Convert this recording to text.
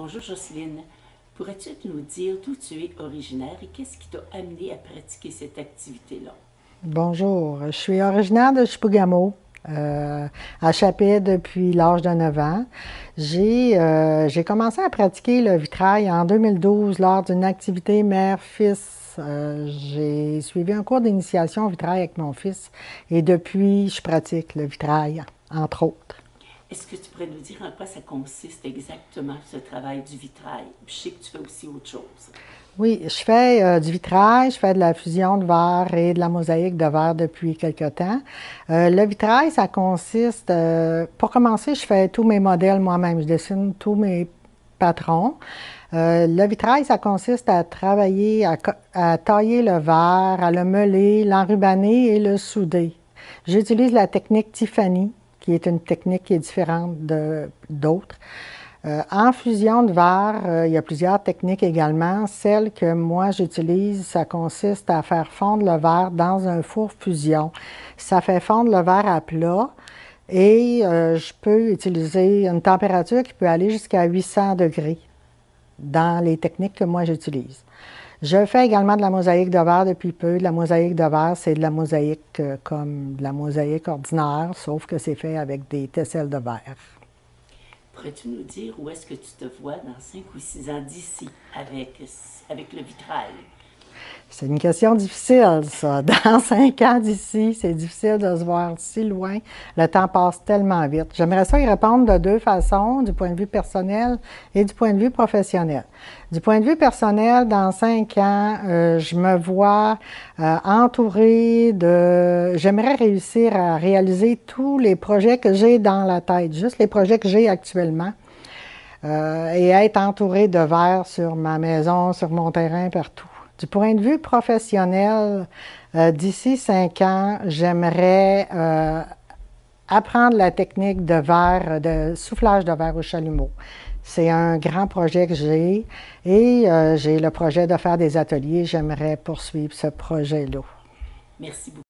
Bonjour Jocelyne. Pourrais-tu nous dire d'où tu es originaire et qu'est-ce qui t'a amené à pratiquer cette activité-là? Bonjour. Je suis originaire de Chipugamo. Euh, à chappé depuis l'âge de 9 ans. Euh, j'ai commencé à pratiquer le vitrail en 2012 lors d'une activité mère-fils. Euh, j'ai suivi un cours d'initiation au vitrail avec mon fils et depuis, je pratique le vitrail, entre autres. Est-ce que tu pourrais nous dire en quoi ça consiste exactement, ce travail du vitrail? Je sais que tu fais aussi autre chose. Oui, je fais euh, du vitrail, je fais de la fusion de verre et de la mosaïque de verre depuis quelque temps. Euh, le vitrail, ça consiste, euh, pour commencer, je fais tous mes modèles moi-même, je dessine tous mes patrons. le vitrail, ça consiste à travailler, à, à tailler le verre, à le meuler, l'enrubanner et le souder. J'utilise la technique Tiffany qui est une technique qui est différente d'autres. Euh, en fusion de verre, euh, il y a plusieurs techniques également. Celle que moi j'utilise, ça consiste à faire fondre le verre dans un four fusion. Ça fait fondre le verre à plat et euh, je peux utiliser une température qui peut aller jusqu'à 800 degrés dans les techniques que moi j'utilise. Je fais également de la mosaïque de verre depuis peu. De la mosaïque de verre, c'est de la mosaïque euh, comme de la mosaïque ordinaire, sauf que c'est fait avec des tesselles de verre. Pourrais-tu nous dire où est-ce que tu te vois dans 5 ou 6 ans d'ici avec, avec le vitrail? C'est une question difficile, ça. Dans cinq ans d'ici, c'est difficile de se voir si loin. Le temps passe tellement vite. J'aimerais ça y répondre de deux façons, du point de vue personnel et du point de vue professionnel. Du point de vue personnel, dans cinq ans, euh, je me vois euh, entourée de... J'aimerais réussir à réaliser tous les projets que j'ai dans la tête, juste les projets que j'ai actuellement. Euh, et être entourée de verre sur ma maison, sur mon terrain, partout. Du point de vue professionnel, euh, d'ici cinq ans, j'aimerais euh, apprendre la technique de verre, de soufflage de verre au chalumeau. C'est un grand projet que j'ai et euh, j'ai le projet de faire des ateliers. J'aimerais poursuivre ce projet-là. Merci beaucoup.